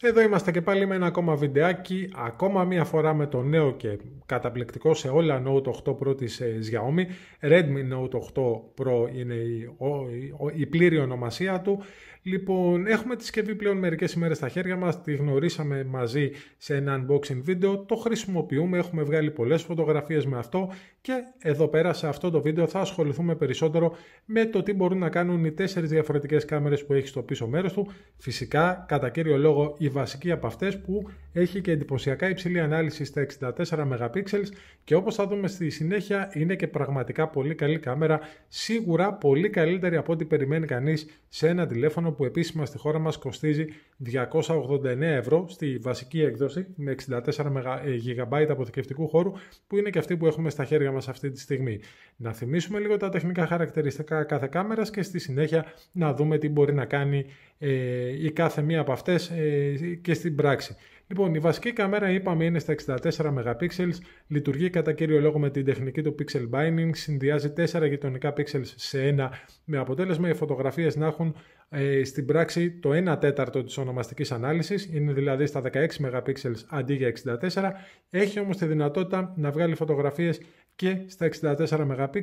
Εδώ είμαστε και πάλι με ένα ακόμα βιντεάκι, ακόμα μία φορά με το νέο και καταπληκτικό σε όλα Note 8 Pro της ε, Xiaomi. Redmi Note 8 Pro είναι η, η πλήρη ονομασία του. Λοιπόν, έχουμε τη συσκευή πλέον μερικές ημέρες στα χέρια μας, τη γνωρίσαμε μαζί σε ένα unboxing βίντεο, το χρησιμοποιούμε, έχουμε βγάλει πολλές φωτογραφίες με αυτό και εδώ πέρα σε αυτό το βίντεο θα ασχοληθούμε περισσότερο με το τι μπορούν να κάνουν οι τέσσερις διαφορετικές κάμερες που έχει στο πίσω μέρος του. Φυσικά, κατά κύριο λόγο, η βασική από αυτές που έχει και εντυπωσιακά υψηλή ανάλυση στα 64 MP και όπως θα δούμε στη συνέχεια είναι και πραγματικά πολύ καλή κάμερα, σίγουρα πολύ καλύτερη από ό,τι περιμένει κανείς σε ένα τηλέφωνο που επίσημα στη χώρα μας κοστίζει 289 ευρώ στη βασική έκδοση με 64 GB ε, αποθηκευτικού χώρου που είναι και αυτή που έχουμε στα χέρια μας αυτή τη στιγμή. Να θυμίσουμε λίγο τα τεχνικά χαρακτηριστικά κάθε κάμερας και στη συνέχεια να δούμε τι μπορεί να κάνει ε, η κάθε μία από αυτές. ε, και στην πράξη. Λοιπόν, η βασική καμέρα είπαμε είναι στα 64 MP, λειτουργεί κατά κύριο λόγο με την τεχνική του pixel binding, συνδυάζει 4 γειτονικά pixels σε ένα, με αποτέλεσμα οι φωτογραφίες να έχουν ε, στην πράξη το 1 τέταρτο της ονομαστικής ανάλυσης, είναι δηλαδή στα 16 MP αντί για 64, έχει όμως τη δυνατότητα να βγάλει φωτογραφίες και στα 64 MP,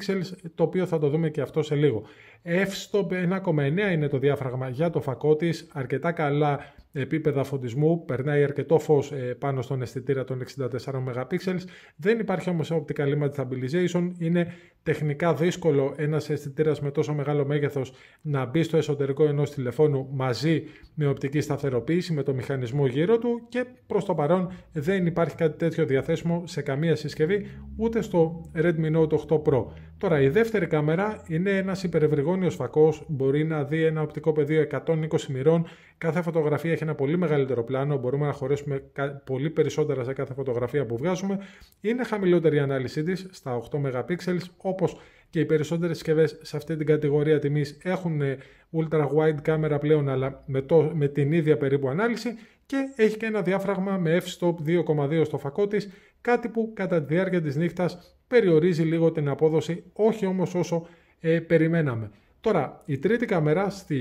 το οποίο θα το δούμε και αυτό σε λίγο. F-stop 1,9 είναι το διάφραγμα για το φακό της, αρκετά καλά επίπεδα φωτισμού, περνάει αρκετό φως ε, πάνω στον αισθητήρα των 64 MP. Δεν υπάρχει όμως optical image stabilization, είναι τεχνικά δύσκολο ένας αισθητήρας με τόσο μεγάλο μέγεθος να μπει στο εσωτερικό ενός τηλεφώνου μαζί με οπτική σταθεροποίηση, με το μηχανισμό γύρω του και προς το παρόν δεν υπάρχει κάτι τέτοιο διαθέσιμο σε καμία συσκευή, ούτε στο Redmi Note 8 Pro. Τώρα η δεύτερη κάμερα είναι ένας υπερευρυγόνιος φακός, μπορεί να δει ένα οπτικό πεδίο 120 μοιρών, κάθε φωτογραφία έχει ένα πολύ μεγαλύτερο πλάνο, μπορούμε να χωρέσουμε πολύ περισσότερα σε κάθε φωτογραφία που βγάζουμε, είναι χαμηλότερη η ανάλυση της στα 8 MP, όπως και οι περισσότερες συσκευές σε αυτή την κατηγορία τιμής έχουν ε, ultra wide κάμερα πλέον αλλά με, το, με την ίδια περίπου ανάλυση και έχει και ένα διάφραγμα με f-stop 2,2 στο φακό της, κάτι που κατά τη διάρκεια της νύχτας περιορίζει λίγο την απόδοση, όχι όμως όσο ε, περιμέναμε. Τώρα, η τρίτη καμερά στη,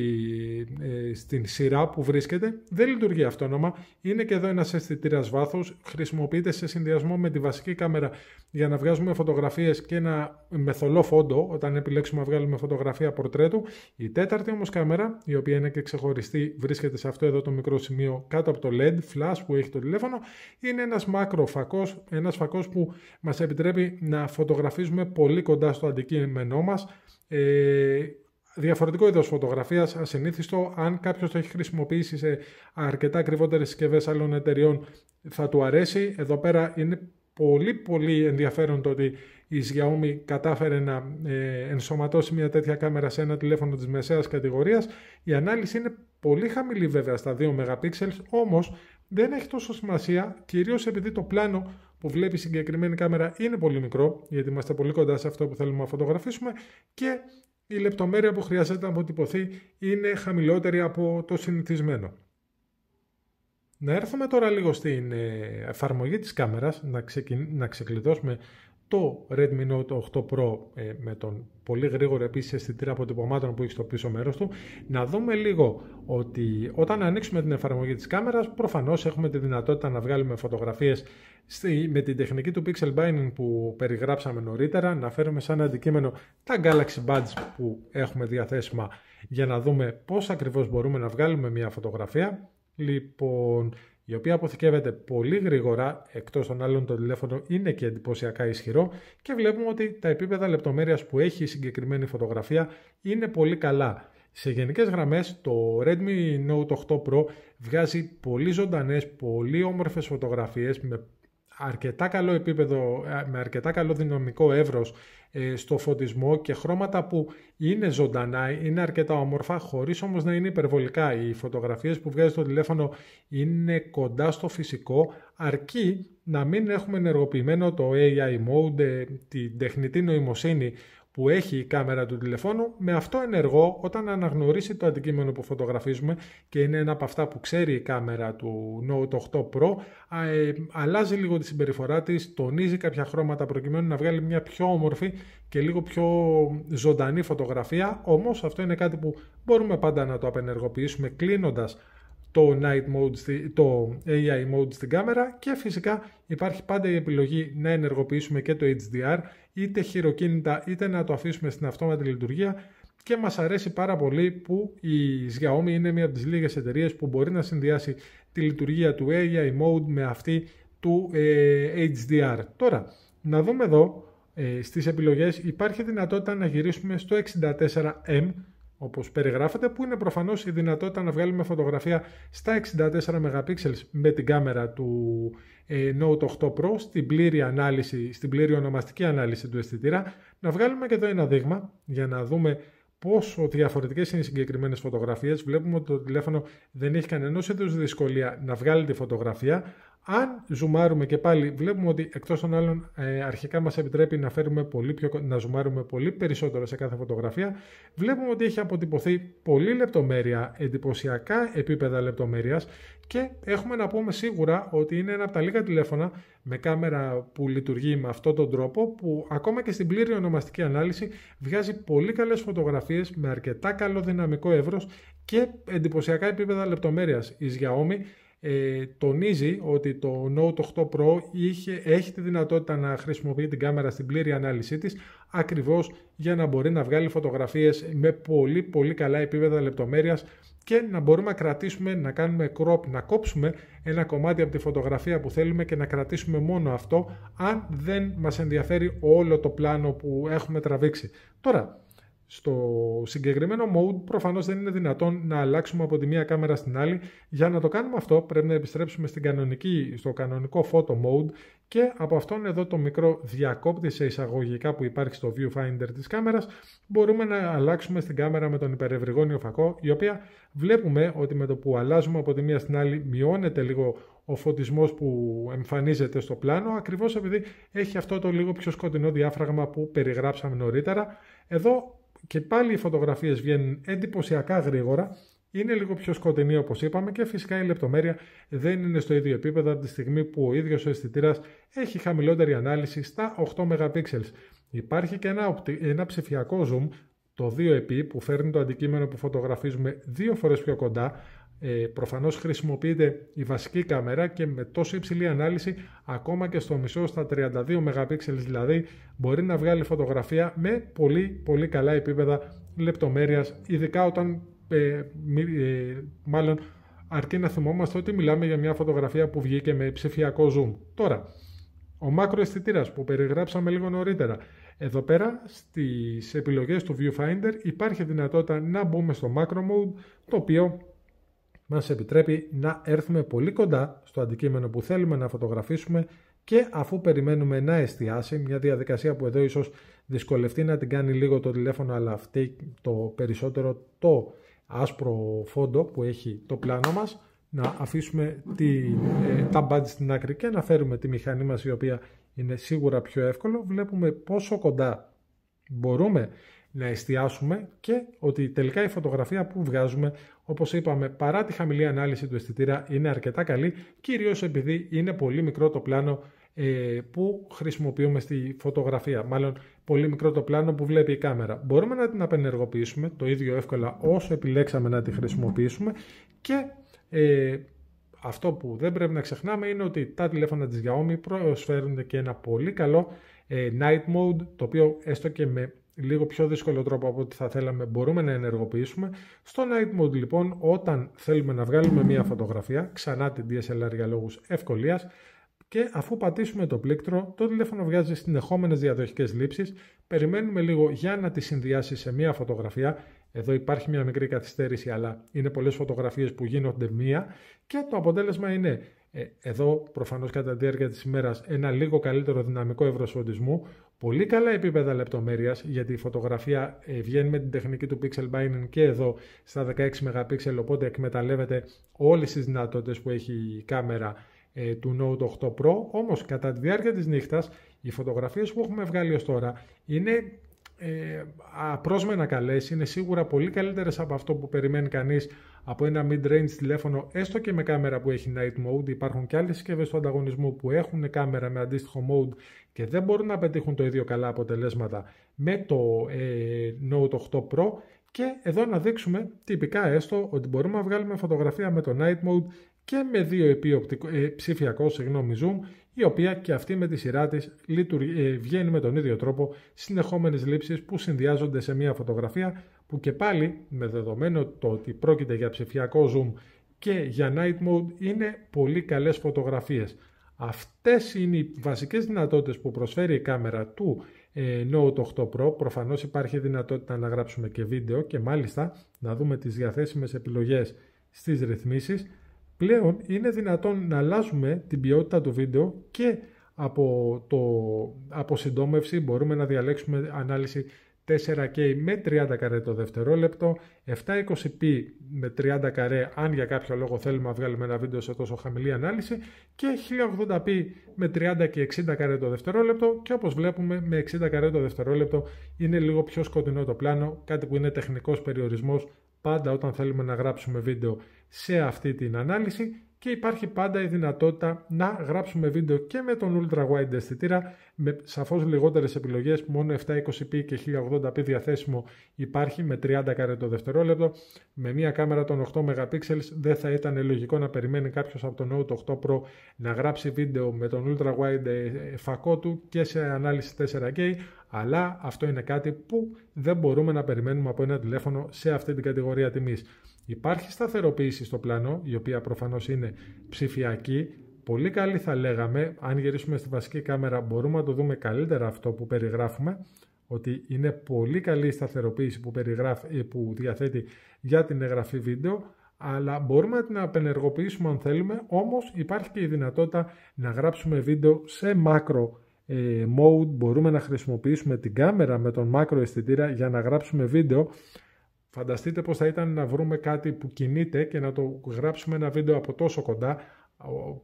ε, στην σειρά που βρίσκεται δεν λειτουργεί αυτόνομα. Είναι και εδώ ένας αισθητήρας βάθος. Χρησιμοποιείται σε συνδυασμό με τη βασική κάμερα για να βγάζουμε φωτογραφίες και ένα μεθολό φόντο, όταν επιλέξουμε να βγάλουμε φωτογραφία πορτρέτου. Η τέταρτη όμως κάμερα, η οποία είναι και ξεχωριστή, βρίσκεται σε αυτό εδώ το μικρό σημείο κάτω από το LED flash που έχει το τηλέφωνο. Είναι ένας μάκρο φακό, ένας φακός που μας επιτρέπει να φωτογραφίζουμε πολύ κοντά στο αντικείμενό μας. Ε, διαφορετικό είδος φωτογραφίας, ασυνήθιστο. Αν κάποιος το έχει χρησιμοποιήσει σε αρκετά ακριβότερες συσκευές άλλων εταιριών, θα του αρέσει. Εδώ πέρα είναι πολύ πολύ ενδιαφέρον το ότι η Xiaomi κατάφερε να ε, ενσωματώσει μια τέτοια κάμερα σε ένα τηλέφωνο της μεσαίας κατηγορίας. Η ανάλυση είναι πολύ χαμηλή βέβαια στα 2 MP, όμως δεν έχει τόσο σημασία, κυρίως επειδή το πλάνο που βλέπει η συγκεκριμένη κάμερα είναι πολύ μικρό, γιατί είμαστε πολύ κοντά σε αυτό που θέλουμε να φωτογραφήσουμε. και η λεπτομέρεια που χρειάζεται να αποτυπωθεί είναι χαμηλότερη από το συνηθισμένο. Να έρθουμε τώρα λίγο στην ε, εφαρμογή της κάμερας, να, να ξεκλειδώσουμε το Redmi Note 8 Pro ε, με τον πολύ γρήγορο επίσης αισθητήρα αποτυπωμάτων που έχει στο πίσω μέρος του, να δούμε λίγο ότι όταν ανοίξουμε την εφαρμογή της κάμερας, προφανώς έχουμε τη δυνατότητα να βγάλουμε φωτογραφίες με την τεχνική του Pixel Binding που περιγράψαμε νωρίτερα, να φέρουμε σαν αντικείμενο τα Galaxy Buds που έχουμε διαθέσιμα για να δούμε πώς ακριβώς μπορούμε να βγάλουμε μια φωτογραφία. Λοιπόν, η οποία αποθηκεύεται πολύ γρήγορα, εκτός των άλλων το τηλέφωνο είναι και εντυπωσιακά ισχυρό και βλέπουμε ότι τα επίπεδα λεπτομέρειας που έχει η συγκεκριμένη φωτογραφία είναι πολύ καλά. Σε γενικές γραμμές το Redmi Note 8 Pro βγάζει πολύ ζωντανές, πολύ όμορφες φωτογραφίες με αρκετά καλό επίπεδο, ε, με αρκετά καλό δυναμικό εύρος ε, στο φωτισμό και χρώματα που είναι ζωντανά, είναι αρκετά όμορφα, χωρίς όμως να είναι υπερβολικά. Οι φωτογραφίες που βγάζει στο τηλέφωνο είναι κοντά στο φυσικό, αρκεί να μην έχουμε ενεργοποιημένο το AI mode, ε, την τεχνητή νοημοσύνη, που έχει η κάμερα του τηλεφώνου με αυτό ενεργό όταν αναγνωρίσει το αντικείμενο που φωτογραφίζουμε και είναι ένα από αυτά που ξέρει η κάμερα του Note 8 Pro ε, αλλάζει λίγο τη συμπεριφορά της, τονίζει κάποια χρώματα προκειμένου να βγάλει μια πιο όμορφη και λίγο πιο ζωντανή φωτογραφία όμως αυτό είναι κάτι που μπορούμε πάντα να το απενεργοποιήσουμε κλείνοντας το night mode, το AI mode στην κάμερα και φυσικά υπάρχει πάντα η επιλογή να ενεργοποιήσουμε και το HDR είτε χειροκίνητα είτε να το αφήσουμε στην αυτόματη λειτουργία και μας αρέσει πάρα πολύ που η Xiaomi είναι μία από τις λίγες εταιρείες που μπορεί να συνδυάσει τη λειτουργία του AI mode με αυτή του ε, HDR. Τώρα, να δούμε εδώ ε, στις επιλογές υπάρχει δυνατότητα να γυρίσουμε στο 64M όπως περιγράφεται, που είναι προφανώς η δυνατότητα να βγάλουμε φωτογραφία στα 64 MP με την κάμερα του ε, Note 8 Pro στην πλήρη, ανάλυση, στην πλήρη ονομαστική ανάλυση του αισθητήρα. Να βγάλουμε και εδώ ένα δείγμα για να δούμε πόσο διαφορετικές είναι οι συγκεκριμένες φωτογραφίες. Βλέπουμε ότι το τηλέφωνο δεν έχει κανένα είδους δυσκολία να βγάλει τη φωτογραφία, αν ζουμάρουμε και πάλι, βλέπουμε ότι εκτός των άλλων ε, αρχικά μας επιτρέπει να, φέρουμε πολύ πιο, να ζουμάρουμε πολύ περισσότερο σε κάθε φωτογραφία. Βλέπουμε ότι έχει αποτυπωθεί πολύ λεπτομέρεια, εντυπωσιακά επίπεδα λεπτομέρειας και έχουμε να πούμε σίγουρα ότι είναι ένα από τα λίγα τηλέφωνα με κάμερα που λειτουργεί με αυτόν τον τρόπο που ακόμα και στην πλήρη ονομαστική ανάλυση βγάζει πολύ καλές φωτογραφίες με αρκετά καλό δυναμικό εύρος και εντυπωσιακά επίπεδα λεπτομέρειας. Η Xiaomi ε, τονίζει ότι το Note 8 Pro είχε, έχει τη δυνατότητα να χρησιμοποιεί την κάμερα στην πλήρη ανάλυση της ακριβώς για να μπορεί να βγάλει φωτογραφίες με πολύ πολύ καλά επίπεδα λεπτομέρειας και να μπορούμε να κρατήσουμε, να κάνουμε crop, να κόψουμε ένα κομμάτι από τη φωτογραφία που θέλουμε και να κρατήσουμε μόνο αυτό αν δεν μας ενδιαφέρει όλο το πλάνο που έχουμε τραβήξει. Τώρα, στο συγκεκριμένο mode προφανώς δεν είναι δυνατόν να αλλάξουμε από τη μία κάμερα στην άλλη. Για να το κάνουμε αυτό πρέπει να επιστρέψουμε στην κανονική, στο κανονικό photo mode και από αυτόν εδώ το μικρό διακόπτη σε εισαγωγικά που υπάρχει στο viewfinder της κάμερας μπορούμε να αλλάξουμε στην κάμερα με τον υπερευρυγόνιο φακό η οποία βλέπουμε ότι με το που αλλάζουμε από τη μία στην άλλη μειώνεται λίγο ο φωτισμός που εμφανίζεται στο πλάνο ακριβώς επειδή έχει αυτό το λίγο πιο σκοτεινό διάφραγμα που περιγράψαμε νωρίτερα. Εδώ και πάλι οι φωτογραφίες βγαίνουν εντυπωσιακά γρήγορα, είναι λίγο πιο σκοτεινή όπως είπαμε και φυσικά η λεπτομέρεια δεν είναι στο ίδιο επίπεδο από τη στιγμή που ο ίδιος ο αισθητήρας έχει χαμηλότερη ανάλυση στα 8 MP. Υπάρχει και ένα, ένα ψηφιακό zoom, το 2 επί που φέρνει το αντικείμενο που φωτογραφίζουμε δύο φορές πιο κοντά, ε, προφανώς χρησιμοποιείται η βασική κάμερα και με τόσο υψηλή ανάλυση ακόμα και στο μισό στα 32 MP δηλαδή μπορεί να βγάλει φωτογραφία με πολύ πολύ καλά επίπεδα λεπτομέρειας ειδικά όταν ε, ε, μάλλον αρκεί να θυμόμαστε ότι μιλάμε για μια φωτογραφία που βγήκε με ψηφιακό zoom. Τώρα, ο μάκρο αισθητήρα που περιγράψαμε λίγο νωρίτερα. Εδώ πέρα στις επιλογές του Viewfinder υπάρχει δυνατότητα να μπούμε στο macro mode το οποίο μας επιτρέπει να έρθουμε πολύ κοντά στο αντικείμενο που θέλουμε να φωτογραφίσουμε και αφού περιμένουμε να εστιάσει, μια διαδικασία που εδώ ίσως δυσκολευτεί να την κάνει λίγο το τηλέφωνο αλλά αυτή το περισσότερο το άσπρο φόντο που έχει το πλάνο μας να αφήσουμε ε, τα μπάντια στην άκρη και να φέρουμε τη μηχανή μας η οποία είναι σίγουρα πιο εύκολο βλέπουμε πόσο κοντά μπορούμε να εστιάσουμε και ότι τελικά η φωτογραφία που βγάζουμε, όπως είπαμε, παρά τη χαμηλή ανάλυση του αισθητήρα είναι αρκετά καλή, κυρίως επειδή είναι πολύ μικρό το πλάνο ε, που χρησιμοποιούμε στη φωτογραφία, μάλλον πολύ μικρό το πλάνο που βλέπει η κάμερα. Μπορούμε να την απενεργοποιήσουμε το ίδιο εύκολα όσο επιλέξαμε να τη χρησιμοποιήσουμε και ε, αυτό που δεν πρέπει να ξεχνάμε είναι ότι τα τηλέφωνα της Xiaomi προσφέρουν και ένα πολύ καλό ε, night mode, το οποίο έστω και με λίγο πιο δύσκολο τρόπο από ό,τι θα θέλαμε μπορούμε να ενεργοποιήσουμε. Στο Night Mode λοιπόν όταν θέλουμε να βγάλουμε μια φωτογραφία, ξανά την DSLR για λόγους ευκολίας, και αφού πατήσουμε το πλήκτρο, το τηλέφωνο βγάζει συνεχόμενες διαδοχικές λήψεις, περιμένουμε λίγο για να τη συνδυάσει σε μια φωτογραφία, εδώ υπάρχει μια μικρή καθυστέρηση αλλά είναι πολλές φωτογραφίες που γίνονται μία και το αποτέλεσμα είναι ε, εδώ προφανώς κατά τη διάρκεια της ημέρας ένα λίγο καλύτερο δυναμικό ευρωσφοντισμού, πολύ καλά επίπεδα λεπτομέρειας γιατί η φωτογραφία ε, βγαίνει με την τεχνική του pixel binding και εδώ στα 16 MP οπότε εκμεταλλεύεται όλες τις δυνατότητες που έχει η κάμερα ε, του Note 8 Pro, όμως κατά τη διάρκεια της νύχτας οι φωτογραφίες που έχουμε βγάλει ως τώρα είναι ε, απρόσμενα καλές, είναι σίγουρα πολύ καλύτερες από αυτό που περιμένει κανείς από ένα mid-range τηλέφωνο, έστω και με κάμερα που έχει night mode. Υπάρχουν και άλλες συσκευές του ανταγωνισμού που έχουν κάμερα με αντίστοιχο mode και δεν μπορούν να πετύχουν το ίδιο καλά αποτελέσματα με το ε, Note 8 Pro και εδώ να δείξουμε τυπικά έστω ότι μπορούμε να βγάλουμε φωτογραφία με το Night Mode και με δύο ε, ψηφιακό συγγνώμη, zoom, η οποία και αυτή με τη σειρά της ε, βγαίνει με τον ίδιο τρόπο συνεχόμενες λήψεις που συνδυάζονται σε μια φωτογραφία που και πάλι με δεδομένο το ότι πρόκειται για ψηφιακό zoom και για night mode είναι πολύ καλές φωτογραφίες. Αυτές είναι οι βασικές δυνατότητες που προσφέρει η κάμερα του ε, Note 8 Pro. Προφανώς υπάρχει δυνατότητα να γράψουμε και βίντεο και μάλιστα να δούμε τις διαθέσιμες επιλογές στις ρυθμίσεις. Πλέον είναι δυνατόν να αλλάζουμε την ποιότητα του βίντεο και από, το, από συντόμευση μπορούμε να διαλέξουμε ανάλυση 4K με 30 καρέ το δευτερόλεπτο, 720p με 30 καρέ αν για κάποιο λόγο θέλουμε να βγάλουμε ένα βίντεο σε τόσο χαμηλή ανάλυση και 1080p με 30 και 60 καρέ το δευτερόλεπτο και όπως βλέπουμε με 60 καρέ το δευτερόλεπτο είναι λίγο πιο σκοτεινό το πλάνο, κάτι που είναι τεχνικός περιορισμός πάντα όταν θέλουμε να γράψουμε βίντεο σε αυτή την ανάλυση και υπάρχει πάντα η δυνατότητα να γράψουμε βίντεο και με τον ultra wide αισθητήρα με σαφώς λιγότερες επιλογές, μόνο 720p και 1080p διαθέσιμο υπάρχει με 30 καρέ το δευτερόλεπτο. Με μια κάμερα των 8 MP δεν θα ήταν λογικό να περιμένει κάποιος από τον Note 8 Pro να γράψει βίντεο με τον ultra wide φακό του και σε ανάλυση 4K, αλλά αυτό είναι κάτι που δεν μπορούμε να περιμένουμε από ένα τηλέφωνο σε αυτή την κατηγορία τιμής. Υπάρχει σταθεροποίηση στο πλάνο, η οποία προφανώς είναι ψηφιακή. Πολύ καλή θα λέγαμε, αν γυρίσουμε στη βασική κάμερα μπορούμε να το δούμε καλύτερα αυτό που περιγράφουμε, ότι είναι πολύ καλή η σταθεροποίηση που, περιγράφει, που διαθέτει για την εγγραφή βίντεο, αλλά μπορούμε να την απενεργοποιήσουμε αν θέλουμε, όμως υπάρχει και η δυνατότητα να γράψουμε βίντεο σε macro ε, mode, μπορούμε να χρησιμοποιήσουμε την κάμερα με τον macro αισθητήρα για να γράψουμε βίντεο, Φανταστείτε πώς θα ήταν να βρούμε κάτι που κινείται και να το γράψουμε ένα βίντεο από τόσο κοντά,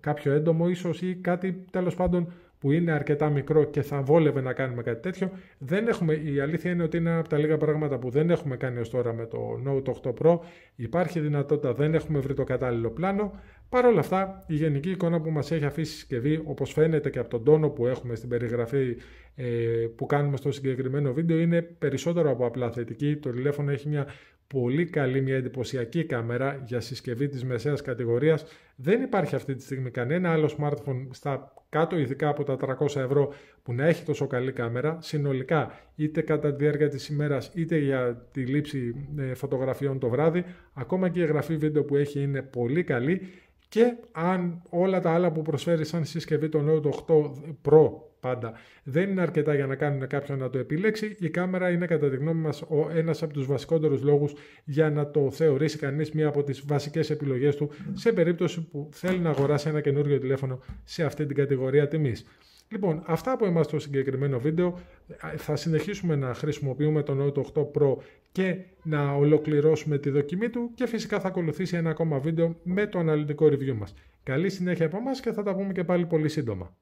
κάποιο έντομο ίσως ή κάτι τέλος πάντων που είναι αρκετά μικρό και θα βόλευε να κάνουμε κάτι τέτοιο. Δεν έχουμε, η αλήθεια είναι ότι είναι από τα λίγα πράγματα που δεν έχουμε κάνει ως τώρα με το Note 8 Pro. Υπάρχει δυνατότητα, δεν έχουμε βρει το κατάλληλο πλάνο. Παρ' όλα αυτά, η γενική εικόνα που μας έχει αφήσει η συσκευή, όπως φαίνεται και από τον τόνο που έχουμε στην περιγραφή ε, που κάνουμε στο συγκεκριμένο βίντεο, είναι περισσότερο από απλά θετική. Το τηλέφωνο έχει μια πολύ καλή, μια εντυπωσιακή κάμερα για συσκευή της μεσαίας κατηγορίας. Δεν υπάρχει αυτή τη στιγμή κανένα άλλο smartphone στα κάτω ειδικά από τα 300 ευρώ που να έχει τόσο καλή κάμερα. Συνολικά, είτε κατά τη διάρκεια της ημέρας, είτε για τη λήψη ε, φωτογραφιών το βράδυ, ακόμα και η γραφή βίντεο που έχει είναι πολύ καλή και αν όλα τα άλλα που προσφέρει σαν συσκευή το Note 8 Pro πάντα δεν είναι αρκετά για να κάνουν κάποιον να το επιλέξει, η κάμερα είναι κατά τη γνώμη μας ο, ένας από τους βασικότερους λόγους για να το θεωρήσει κανείς μία από τις βασικές επιλογές του σε περίπτωση που θέλει να αγοράσει ένα καινούριο τηλέφωνο σε αυτή την κατηγορία τιμής. Λοιπόν, αυτά από εμάς στο συγκεκριμένο βίντεο. Θα συνεχίσουμε να χρησιμοποιούμε τον Note 8 Pro και να ολοκληρώσουμε τη δοκιμή του και φυσικά θα ακολουθήσει ένα ακόμα βίντεο με το αναλυτικό review μας. Καλή συνέχεια από εμάς και θα τα πούμε και πάλι πολύ σύντομα.